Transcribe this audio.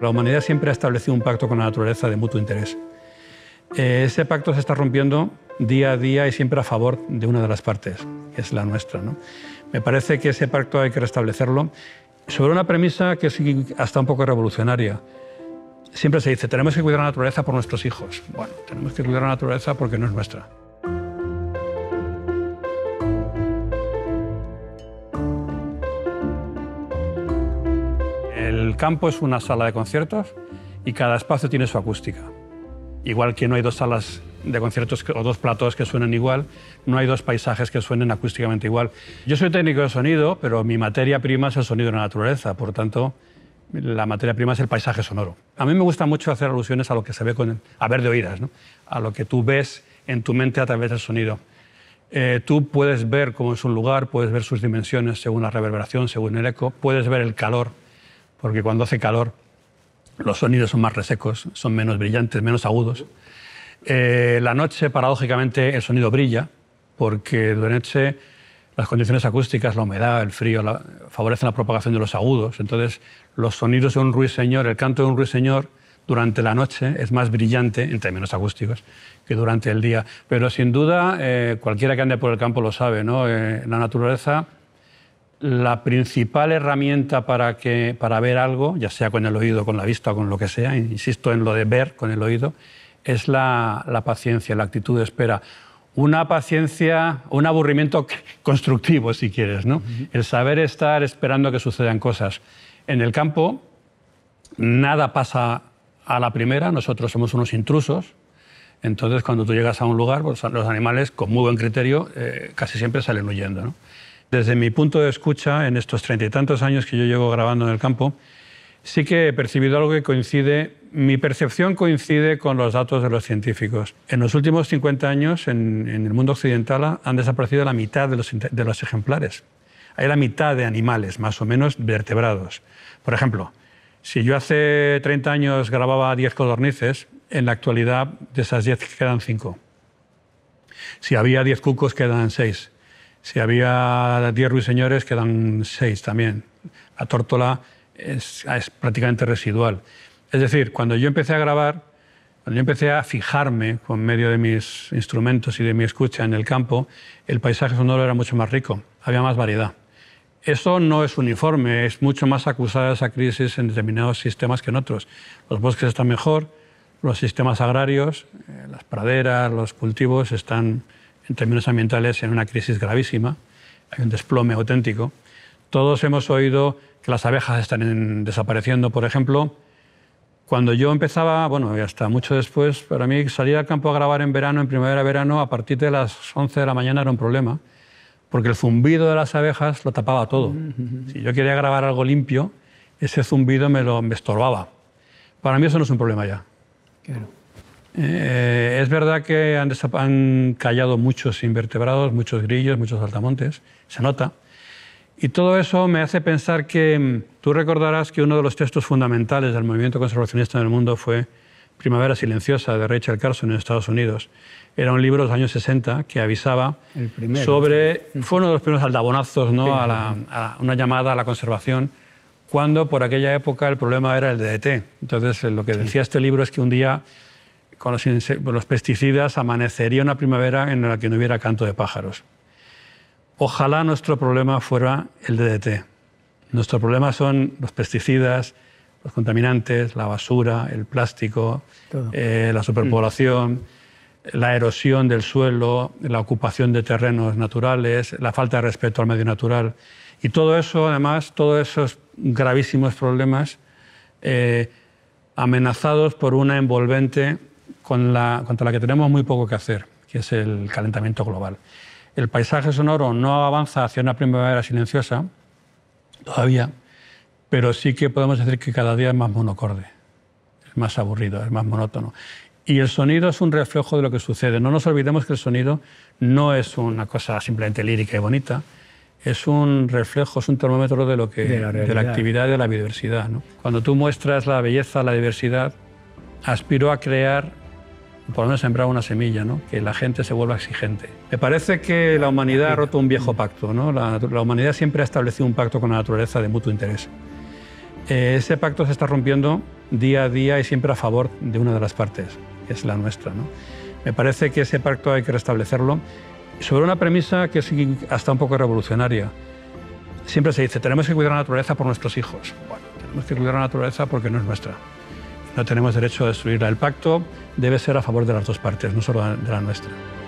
La humanidad siempre ha establecido un pacto con la naturaleza de mutuo interés. Eh, ese pacto se está rompiendo día a día y siempre a favor de una de las partes, que es la nuestra. Me parece que ese pacto hay que restablecerlo sobre una premisa que es hasta un poco revolucionaria. Siempre se dice, tenemos que cuidar la naturaleza por nuestros hijos. Bueno, tenemos que cuidar la naturaleza porque no es nuestra. campo es una sala de conciertos y cada espacio tiene su acústica. Igual que no hay dos salas de conciertos o dos platos que suenen igual, no hay dos paisajes que suenen acústicamente igual. Yo soy técnico de sonido, pero mi materia prima es el sonido de la naturaleza, por tanto, la materia prima es el paisaje sonoro. A mí me gusta mucho hacer alusiones a lo que se ve con, a ver de oídas, a lo que tú ves en tu mente a través del sonido. Eh, tú puedes ver cómo es un lugar, puedes ver sus dimensiones según la reverberación, según el eco, puedes ver el calor porque cuando hace calor los sonidos son más resecos, son menos brillantes, menos agudos. Eh, la noche, paradójicamente, el sonido brilla, porque durante la noche las condiciones acústicas, la humedad, el frío, favorecen la propagación de los agudos. Entonces, los sonidos de un ruiseñor, el canto de un ruiseñor, durante la noche es más brillante, en términos acústicos, que durante el día. Pero sin duda, eh, cualquiera que ande por el campo lo sabe, ¿no? Eh, la naturaleza la principal herramienta para, que, para ver algo, ya sea con el oído, con la vista o con lo que sea, insisto en lo de ver con el oído, es la, la paciencia, la actitud de espera. Una paciencia, un aburrimiento constructivo, si quieres, ¿no? El saber estar esperando que sucedan cosas. En el campo, nada pasa a la primera, nosotros somos unos intrusos, entonces cuando tú llegas a un lugar, pues, los animales, con muy buen criterio, eh, casi siempre salen huyendo, ¿no? desde mi punto de escucha, en estos treinta y tantos años que yo llevo grabando en el campo, sí que he percibido algo que coincide, mi percepción coincide con los datos de los científicos. En los últimos 50 años, en, el mundo occidental, han desaparecido la mitad de los, ejemplares. Hay la mitad de animales, más o menos, vertebrados. Por ejemplo, si yo hace 30 años grababa 10 codornices, en la actualidad de esas 10 quedan 5. Si había 10 cucos, quedan 6. Si había 10 ruiseñores, quedan seis también. La tórtola es, prácticamente residual. Es decir, cuando yo empecé a grabar, cuando yo empecé a fijarme con medio de mis instrumentos y de mi escucha en el campo, el paisaje sonoro era mucho más rico, había más variedad. Eso no es uniforme, es mucho más acusada esa crisis en determinados sistemas que en otros. Los bosques están mejor, los sistemas agrarios, eh, las praderas, los cultivos están en términos ambientales en una crisis gravísima, hay un desplome auténtico. Todos hemos oído que las abejas están desapareciendo, por ejemplo. Cuando yo empezaba, bueno, ya hasta mucho después, para mí salir al campo a grabar en verano, en primavera, verano, a partir de las 11 de la mañana era un problema, porque el zumbido de las abejas lo tapaba todo. Si yo quería grabar algo limpio, ese zumbido me lo me estorbaba. Para mí eso no es un problema ya. Claro. Eh, es verdad que han, han, callado muchos invertebrados, muchos grillos, muchos altamontes, se nota. Y todo eso me hace pensar que mm, tú recordarás que uno de los textos fundamentales del movimiento conservacionista en el mundo fue Primavera Silenciosa de Rachel Carson en Estados Unidos. Era un libro de los años 60 que avisaba sobre... Fue uno de los primeros aldabonazos ¿no? a, una llamada a la conservación, cuando por aquella época el problema era el DDT. E Entonces eh, lo que decía este libro es que un día con los, pesticidas amanecería una primavera en la que no hubiera canto de pájaros. Ojalá nuestro problema fuera el DDT. Nuestro problema son los pesticidas, los contaminantes, la basura, el plástico, eh, la superpoblación, la erosión del suelo, la ocupación de terrenos naturales, la falta de respeto al medio natural. Y todo eso, además, todos esos gravísimos problemas eh, amenazados por una envolvente con la, contra la que tenemos muy poco que hacer, que es el calentamiento global. El paisaje sonoro no avanza hacia una primavera silenciosa todavía, pero sí que podemos decir que cada día es más monocorde, es más aburrido, es más monótono. Y el sonido es un reflejo de lo que sucede. No nos olvidemos que el sonido no es una cosa simplemente lírica y bonita, es un reflejo, es un termómetro de, lo que, de, la, actividad y de la biodiversidad. Cuando tú muestras la belleza, la diversidad, aspiro a crear por lo menos sembrar una semilla, que la gente se vuelva exigente. Me parece que la humanidad ha roto un viejo pacto. La, humanidad siempre ha establecido un pacto con la naturaleza de mutuo interés. Eh, ese pacto se está rompiendo día a día y siempre a favor de una de las partes, que es la nuestra. Me parece que ese pacto hay que restablecerlo sobre una premisa que es hasta un poco revolucionaria. Siempre se dice, tenemos que cuidar la naturaleza por nuestros hijos. Bueno, tenemos que cuidar la naturaleza porque no es nuestra. No tenemos derecho a destruirla. El pacto debe ser a favor de las dos partes, no solo de la nuestra.